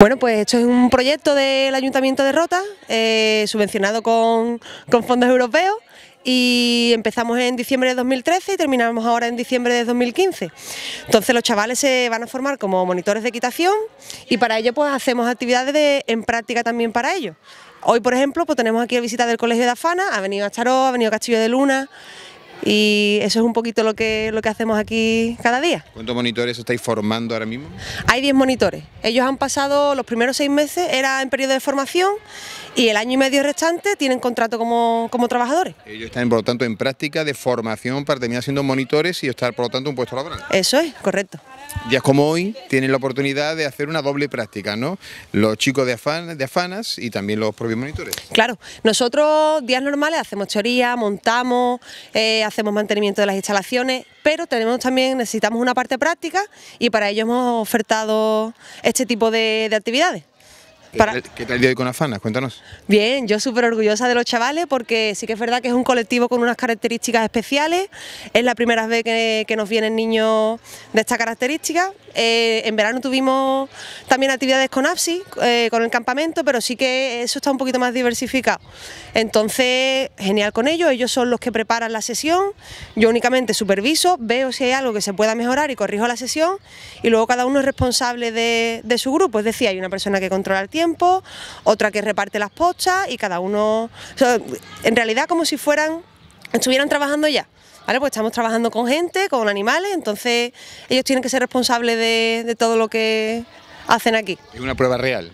Bueno, pues esto es un proyecto del Ayuntamiento de Rota, eh, subvencionado con, fondos europeos y empezamos en diciembre de 2013 y terminamos ahora en diciembre de 2015. Entonces los chavales se van a formar como monitores de equitación y para ello pues hacemos actividades en práctica también para ellos. Hoy, por ejemplo, pues tenemos aquí la visita del Colegio de Afana, ha venido Acharó, ha venido Castillo de Luna, y eso es un poquito lo que, lo que hacemos aquí cada día. ¿Cuántos monitores estáis formando ahora mismo? Hay 10 monitores. Ellos han pasado los primeros seis meses, era en periodo de formación y el año y medio restante tienen contrato como, como trabajadores. Ellos están, por lo tanto, en práctica de formación para terminar siendo monitores y estar, por lo tanto, un puesto laboral. Eso es, correcto días como hoy tienen la oportunidad de hacer una doble práctica, ¿no? Los chicos de, de afanas y también los propios monitores. Claro, nosotros días normales hacemos teoría, montamos, eh, hacemos mantenimiento de las instalaciones, pero tenemos también, necesitamos una parte práctica y para ello hemos ofertado este tipo de actividades. ¿Qué tal el día de hoy con Afanas? Cuéntanos. Bien, yo súper orgullosa de los chavales porque sí que es verdad que es un colectivo con unas características especiales. Es la primera vez que, nos vienen niños de esta característica. Eh, en verano tuvimos también actividades con APSI, eh, con el campamento, pero sí que eso está un poquito más diversificado. Entonces, genial con ellos, ellos son los que preparan la sesión, yo únicamente superviso, veo si hay algo que se pueda mejorar y corrijo la sesión y luego cada uno es responsable de su grupo, es decir, hay una persona que controla el tiempo tiempo, otra que reparte las postas y cada uno, en realidad como si fueran, estuvieran trabajando ya. ¿Vale? Pues estamos trabajando con gente, con animales, entonces ellos tienen que ser responsables de todo lo que hacen aquí. Es una prueba real,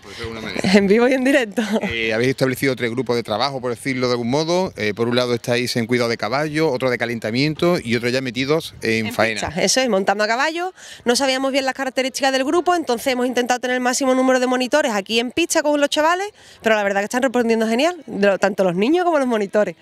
En vivo y en directo. Eh, habéis establecido tres grupos de trabajo, por decirlo de algún modo. Eh, por un lado estáis en cuidado de caballo, otro de calentamiento y otro ya metidos en, faena. Eso es, montando a caballo. No sabíamos bien las características del grupo, entonces hemos intentado tener el máximo número de monitores aquí en pista con los chavales, pero la verdad que están respondiendo genial, tanto los niños como los monitores.